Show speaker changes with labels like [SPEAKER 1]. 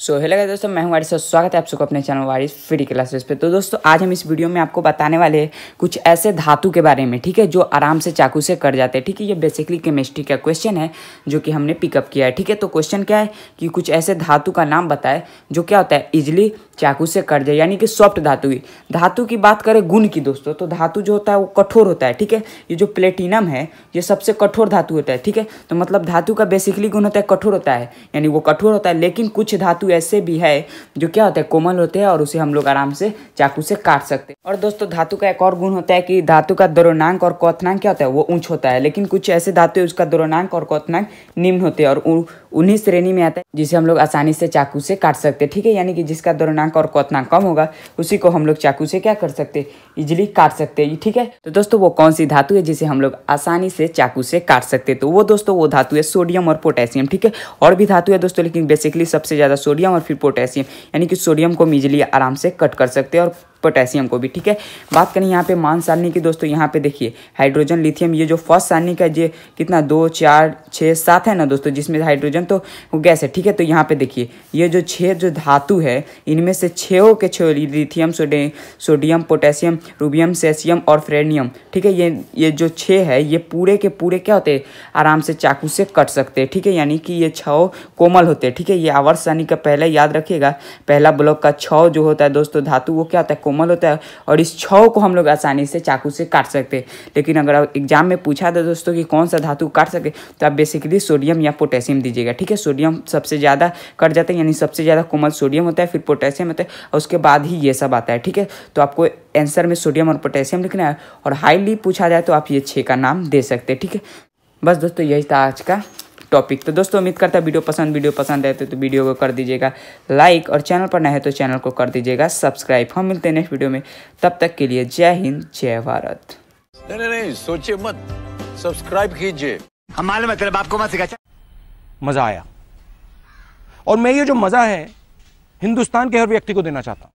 [SPEAKER 1] so hello hello दोस्तों मैं हूं वारिस और स्वागत है आप सबको अपने चैनल वारिस फ्री क्लासेस पे तो दोस्तों आज हम इस वीडियो में आपको बताने वाले हैं कुछ ऐसे धातु के बारे में ठीक है जो आराम से चाकू से कर जाते हैं ठीक है ये बेसिकली केमिस्ट्री का क्वेश्चन है जो कि हमने पिकअप किया है ठीक है तो क्वेश्चन क्या है कि कुछ ऐसे धातु का नाम बताए जो क्या होता है इजिली चाकू से कट जाए यानी कि सॉफ्ट धातु की धातु की बात करें गुण की दोस्तों तो धातु जो होता है वो कठोर होता है ठीक है ये जो प्लेटिनम है ये सबसे कठोर धातु होता है ठीक है तो मतलब धातु का बेसिकली गुण होता है कठोर होता है यानी वो कठोर होता है लेकिन कुछ धातु धातु ऐसे भी है जो क्या होता है कोमल होते हैं और उसे हम लोग आराम से चाकू से काट सकते हैं और दोस्तों धातु का एक और गुण होता है कि धातु का दरोनांक और क्वथनांक क्या होता है वो ऊंच होता है लेकिन कुछ ऐसे धातु उसका दरोनांक और क्वथनांक निम्न होते हैं और उन्हीं श्रेणी में आता है जिसे हम लोग आसानी से चाकू से काट सकते हैं ठीक है यानी कि जिसका दरोनांक और क्वथनांक कम होगा उसी को हम लोग चाकू से क्या कर सकते हैं इजिली काट सकते हैं ठीक है तो दोस्तों वो कौन सी धातु है जिसे हम लोग आसानी से चाकू से काट सकते तो वो दोस्तों वो धातु है सोडियम और पोटेशियम ठीक है और भी धातु है दोस्तों लेकिन बेसिकली सबसे ज़्यादा सोडियम और फिर पोटेशियम यानी कि सोडियम को हम इजिली आराम से कट कर सकते हैं और पोटेशियम को भी ठीक है बात करें यहाँ पे मान सारणी की दोस्तों यहाँ पे देखिए हाइड्रोजन लिथियम ये जो फर्स्ट सारणी का ये कितना दो चार छः सात है ना दोस्तों जिसमें हाइड्रोजन तो गैस है ठीक है तो यहाँ पे देखिए ये जो छः जो धातु है इनमें से छो के छो लिथियम सोडे सोडियम पोटेशियम रूबियम सेशियम और फ्रेनियम ठीक है ये ये जो छः है ये पूरे के पूरे क्या होते हैं आराम से चाकू से कट सकते हैं ठीक है यानी कि ये छओ कोमल होते हैं ठीक है ये आवर्स सारणी का पहले याद रखिएगा पहला ब्लॉक का छओ जो होता है दोस्तों धातु वो क्या होता है कोमल होता है और इस छव को हम लोग आसानी से चाकू से काट सकते हैं लेकिन अगर आप एग्जाम में पूछा था दोस्तों कि कौन सा धातु काट सके तो आप बेसिकली सोडियम या पोटेशियम दीजिएगा ठीक है सोडियम सबसे ज़्यादा कट जाता है यानी सबसे ज़्यादा कोमल सोडियम होता है फिर पोटेशियम होता है और उसके बाद ही ये सब आता है ठीक है तो आपको आंसर में सोडियम और पोटेशियम लिखना है और हाईली पूछा जाए तो आप ये छः का नाम दे सकते हैं ठीक है बस दोस्तों यही था आज का टॉपिक तो दोस्तों उम्मीद करता है वीडियो पसंद वीडियो पसंद आए तो, तो वीडियो को कर दीजिएगा लाइक और चैनल पर न है तो चैनल को कर दीजिएगा सब्सक्राइब हम मिलते हैं नेक्स्ट वीडियो में तब तक के लिए जय हिंद जय भारत नहीं नहीं नहीं मत सब्सक्राइब कीजिए हमारे मतलब आपको मत सिखा मज़ा आया और मैं ये जो मज़ा है हिंदुस्तान के हर व्यक्ति को देना चाहता हूँ